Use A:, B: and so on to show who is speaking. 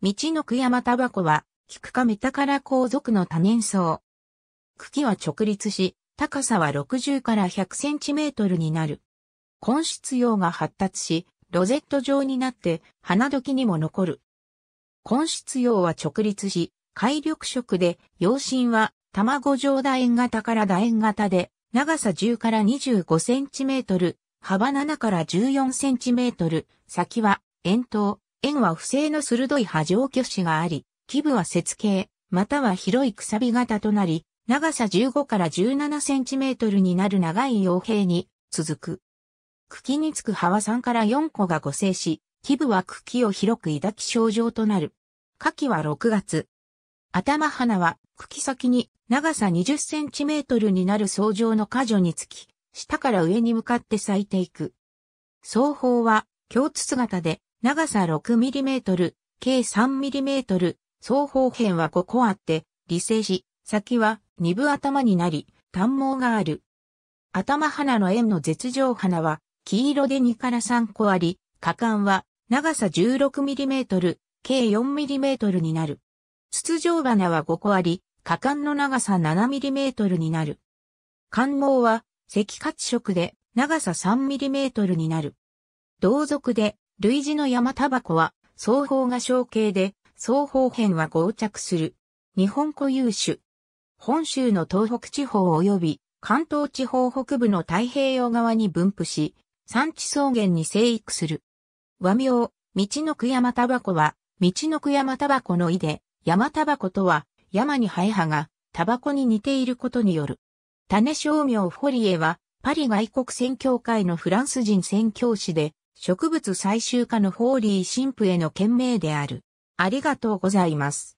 A: 道の久山タバコは、菊か科メタカラ鉱の多年草。茎は直立し、高さは60から100センチメートルになる。根質葉が発達し、ロゼット状になって花時にも残る。根質葉は直立し、海緑色で、葉身は卵状楕円型から楕円型で、長さ10から25センチメートル、幅7から14センチメートル、先は円筒、円は不正の鋭い波状挙子があり、基部は節形、または広いくさび型となり、長さ15から17センチメートルになる長い傭兵に続く。茎につく葉は3から4個が互生し、基部は茎を広く抱き症状となる。夏季は6月。頭花は茎先に長さ20センチメートルになる層状の果樹につき、下から上に向かって咲いていく。双方は、共筒型で、長さ 6mm、計 3mm、双方辺は5個あって、理性し、先は二部頭になり、短毛がある。頭花の円の絶上花は、黄色で2から3個あり、果敢は長さ 16mm、計 4mm になる。筒状花は5個あり、果敢の長さ 7mm になる。肝毛は赤褐色で長さ 3mm になる。同族で類似の山タバコは、双方が小径で、双方辺は合着する。日本固有種。本州の東北地方及び関東地方北部の太平洋側に分布し、産地草原に生育する。和名、道の久山タバコは、道の久山タバコの意で、山タバコとは、山に生え葉が、タバコに似ていることによる。種商名フォリエは、パリ外国宣教会のフランス人宣教師で、植物採集家のホーリー神父への懸命である。ありがとうございます。